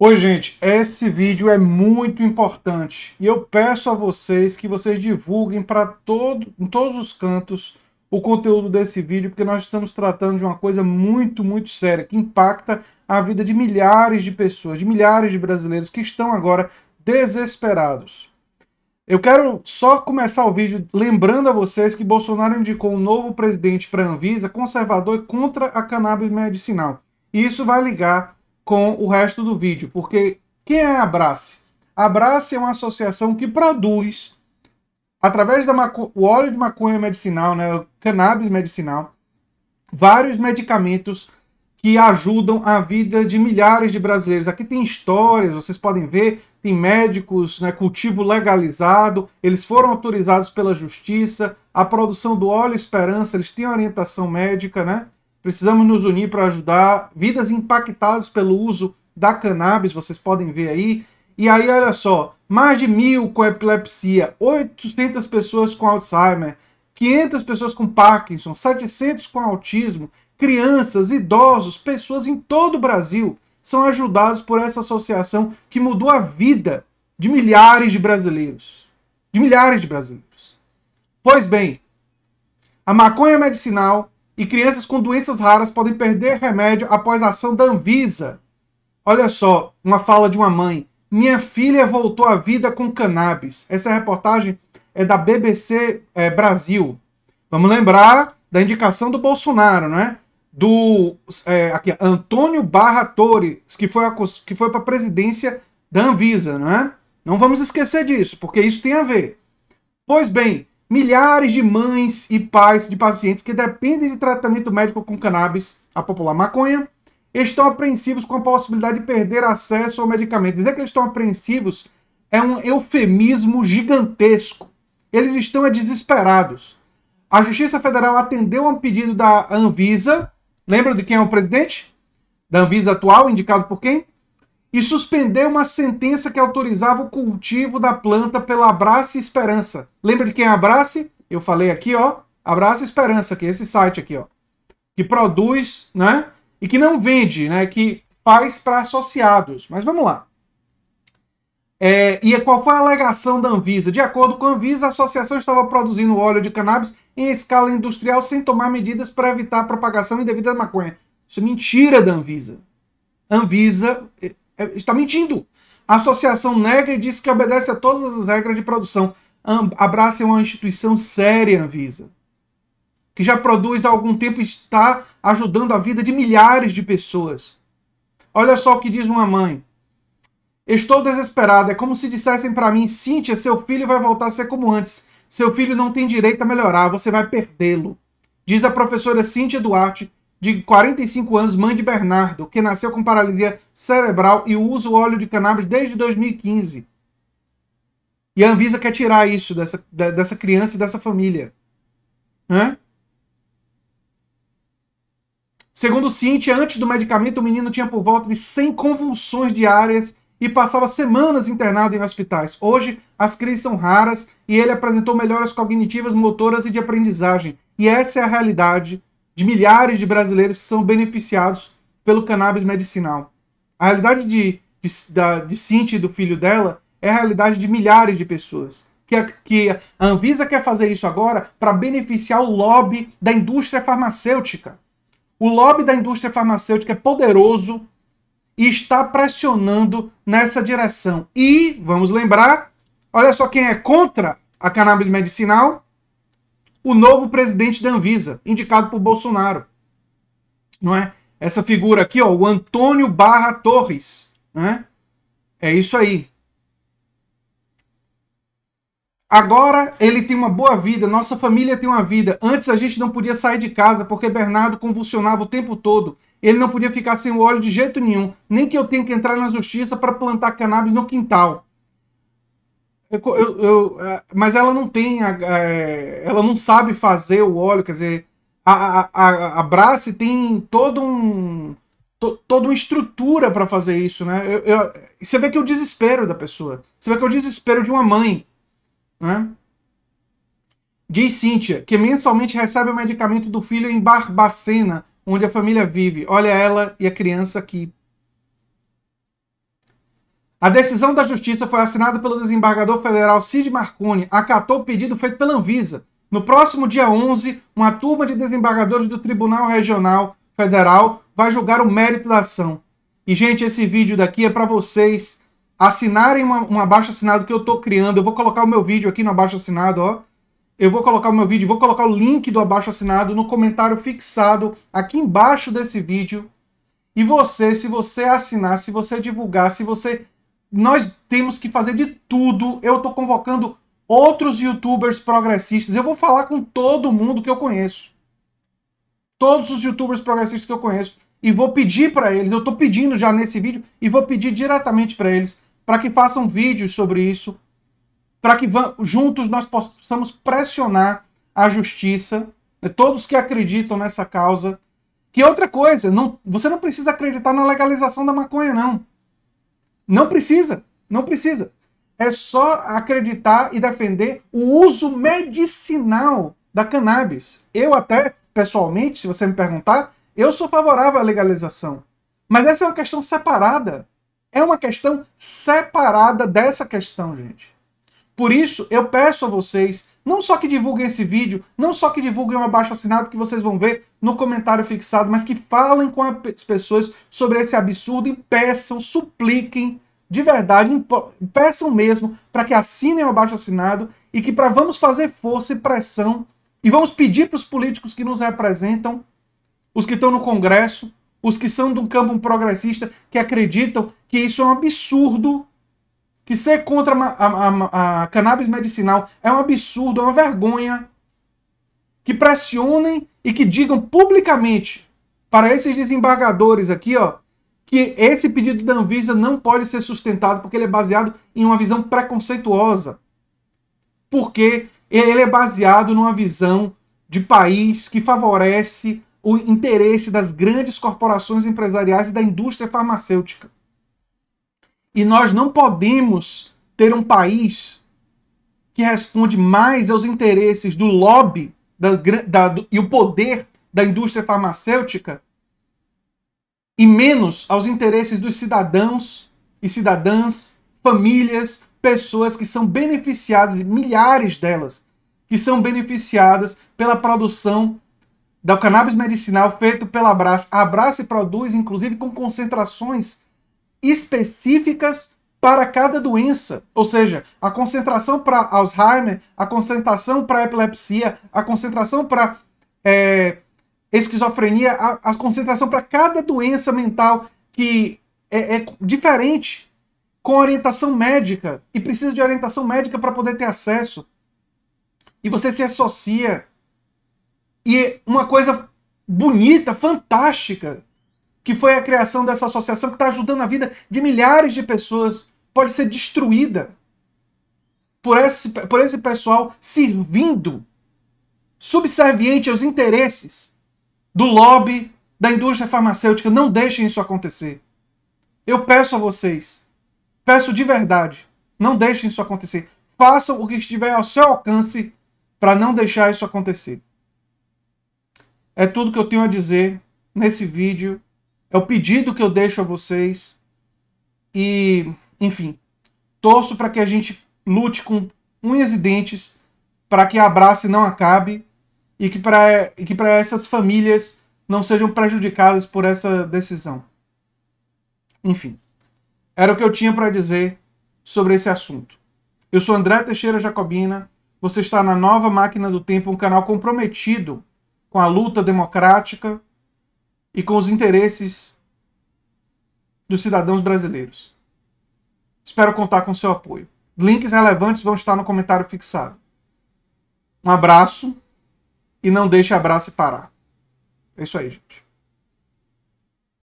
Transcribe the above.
Oi, gente, esse vídeo é muito importante e eu peço a vocês que vocês divulguem para todo, em todos os cantos o conteúdo desse vídeo, porque nós estamos tratando de uma coisa muito, muito séria, que impacta a vida de milhares de pessoas, de milhares de brasileiros que estão agora desesperados. Eu quero só começar o vídeo lembrando a vocês que Bolsonaro indicou um novo presidente para a Anvisa, conservador e contra a cannabis medicinal. E isso vai ligar com o resto do vídeo, porque quem é a Abrace? A Abrace é uma associação que produz, através do óleo de maconha medicinal, né, o cannabis medicinal, vários medicamentos que ajudam a vida de milhares de brasileiros. Aqui tem histórias, vocês podem ver, tem médicos, né, cultivo legalizado, eles foram autorizados pela justiça, a produção do óleo Esperança, eles têm orientação médica, né? Precisamos nos unir para ajudar vidas impactadas pelo uso da cannabis, vocês podem ver aí. E aí, olha só, mais de mil com epilepsia, 800 pessoas com Alzheimer, 500 pessoas com Parkinson, 700 com autismo, crianças, idosos, pessoas em todo o Brasil são ajudados por essa associação que mudou a vida de milhares de brasileiros. De milhares de brasileiros. Pois bem, a maconha medicinal e crianças com doenças raras podem perder remédio após a ação da Anvisa. Olha só, uma fala de uma mãe. Minha filha voltou à vida com cannabis. Essa reportagem é da BBC é, Brasil. Vamos lembrar da indicação do Bolsonaro, né? Do é, aqui, Antônio Barra Torres, que foi, a, que foi para a presidência da Anvisa, né? Não vamos esquecer disso, porque isso tem a ver. Pois bem, milhares de mães e pais de pacientes que dependem de tratamento médico com cannabis, a popular maconha, estão apreensivos com a possibilidade de perder acesso ao medicamento. Dizer que eles estão apreensivos é um eufemismo gigantesco. Eles estão é desesperados. A Justiça Federal atendeu a um pedido da Anvisa. Lembra de quem é o presidente? Da Anvisa atual, indicado por quem? e suspendeu uma sentença que autorizava o cultivo da planta pela Abraça Esperança. Lembra de quem é Abraça? Eu falei aqui, ó, Abraça Esperança, que é esse site aqui, ó, que produz, né, e que não vende, né, que faz para associados. Mas vamos lá. É, e é qual foi a alegação da Anvisa? De acordo com a Anvisa, a associação estava produzindo óleo de cannabis em escala industrial sem tomar medidas para evitar a propagação indevida da maconha. Isso é mentira da Anvisa. Anvisa eh, é, está mentindo. A associação nega e diz que obedece a todas as regras de produção. Abraça é uma instituição séria, Anvisa, que já produz há algum tempo e está ajudando a vida de milhares de pessoas. Olha só o que diz uma mãe. Estou desesperada. É como se dissessem para mim: Cíntia, seu filho vai voltar a ser como antes. Seu filho não tem direito a melhorar, você vai perdê-lo. Diz a professora Cíntia Duarte, de 45 anos, mãe de Bernardo, que nasceu com paralisia cerebral e usa o óleo de cannabis desde 2015. E a Anvisa quer tirar isso dessa, dessa criança e dessa família. Segundo o Cintia, antes do medicamento, o menino tinha por volta de 100 convulsões diárias e passava semanas internado em hospitais. Hoje, as crises são raras e ele apresentou melhoras cognitivas, motoras e de aprendizagem. E essa é a realidade de milhares de brasileiros que são beneficiados pelo cannabis medicinal. A realidade de, de, da, de Cinti e do filho dela é a realidade de milhares de pessoas. Que a, que a Anvisa quer fazer isso agora para beneficiar o lobby da indústria farmacêutica. O lobby da indústria farmacêutica é poderoso e está pressionando nessa direção. E, vamos lembrar, olha só quem é contra a cannabis medicinal o novo presidente da Anvisa, indicado por Bolsonaro. Não é? Essa figura aqui, ó, o Antônio Barra Torres. Né? É isso aí. Agora ele tem uma boa vida, nossa família tem uma vida. Antes a gente não podia sair de casa porque Bernardo convulsionava o tempo todo. Ele não podia ficar sem o óleo de jeito nenhum, nem que eu tenha que entrar na justiça para plantar cannabis no quintal. Eu, eu, eu, é, mas ela não tem. A, a, é, ela não sabe fazer o óleo, quer dizer, a, a, a Brace tem todo um. To, toda uma estrutura para fazer isso, né? Eu, eu, você vê que é o desespero da pessoa. Você vê que é o desespero de uma mãe, né? Diz Cíntia, que mensalmente recebe o medicamento do filho em Barbacena, onde a família vive. Olha ela e a criança aqui. A decisão da Justiça foi assinada pelo desembargador federal Cid Marconi, acatou o pedido feito pela Anvisa. No próximo dia 11, uma turma de desembargadores do Tribunal Regional Federal vai julgar o mérito da ação. E, gente, esse vídeo daqui é para vocês assinarem uma, um abaixo assinado que eu estou criando. Eu vou colocar o meu vídeo aqui no abaixo assinado, ó. Eu vou colocar o meu vídeo, vou colocar o link do abaixo assinado no comentário fixado aqui embaixo desse vídeo. E você, se você assinar, se você divulgar, se você nós temos que fazer de tudo. Eu estou convocando outros youtubers progressistas. Eu vou falar com todo mundo que eu conheço. Todos os youtubers progressistas que eu conheço. E vou pedir para eles, eu estou pedindo já nesse vídeo, e vou pedir diretamente para eles, para que façam vídeos sobre isso, para que juntos nós possamos pressionar a justiça, né? todos que acreditam nessa causa. Que outra coisa, não, você não precisa acreditar na legalização da maconha, não. Não precisa, não precisa. É só acreditar e defender o uso medicinal da cannabis. Eu até, pessoalmente, se você me perguntar, eu sou favorável à legalização. Mas essa é uma questão separada. É uma questão separada dessa questão, gente. Por isso, eu peço a vocês não só que divulguem esse vídeo, não só que divulguem um abaixo assinado que vocês vão ver no comentário fixado, mas que falem com as pessoas sobre esse absurdo e peçam, supliquem, de verdade, peçam mesmo para que assinem o abaixo assinado e que para vamos fazer força e pressão e vamos pedir para os políticos que nos representam, os que estão no Congresso, os que são do campo progressista, que acreditam que isso é um absurdo que ser contra a, a, a, a cannabis medicinal é um absurdo, é uma vergonha. Que pressionem e que digam publicamente para esses desembargadores aqui, ó, que esse pedido da Anvisa não pode ser sustentado porque ele é baseado em uma visão preconceituosa. Porque ele é baseado numa visão de país que favorece o interesse das grandes corporações empresariais e da indústria farmacêutica. E nós não podemos ter um país que responde mais aos interesses do lobby da, da, do, e o poder da indústria farmacêutica e menos aos interesses dos cidadãos e cidadãs, famílias, pessoas que são beneficiadas, milhares delas, que são beneficiadas pela produção da cannabis medicinal feito pela Abraça. A Abraça produz, inclusive, com concentrações específicas para cada doença. Ou seja, a concentração para Alzheimer, a concentração para epilepsia, a concentração para é, esquizofrenia, a, a concentração para cada doença mental que é, é, diferente, com orientação médica, e precisa de orientação médica para poder ter acesso. E você se associa. E uma coisa bonita, fantástica, que foi a criação dessa associação que está ajudando a vida de milhares de pessoas, pode ser destruída por esse, por esse pessoal servindo, subserviente aos interesses do lobby da indústria farmacêutica. Não deixem isso acontecer. Eu peço a vocês, peço de verdade, não deixem isso acontecer. Façam o que estiver ao seu alcance para não deixar isso acontecer. É tudo que eu tenho a dizer nesse vídeo é o pedido que eu deixo a vocês. E, enfim, torço para que a gente lute com unhas e dentes para que a abraço não acabe e que para essas famílias não sejam prejudicadas por essa decisão. Enfim, era o que eu tinha para dizer sobre esse assunto. Eu sou André Teixeira Jacobina, você está na Nova Máquina do Tempo, um canal comprometido com a luta democrática e com os interesses dos cidadãos brasileiros. Espero contar com seu apoio. Links relevantes vão estar no comentário fixado. Um abraço e não deixe abraço parar. É isso aí, gente.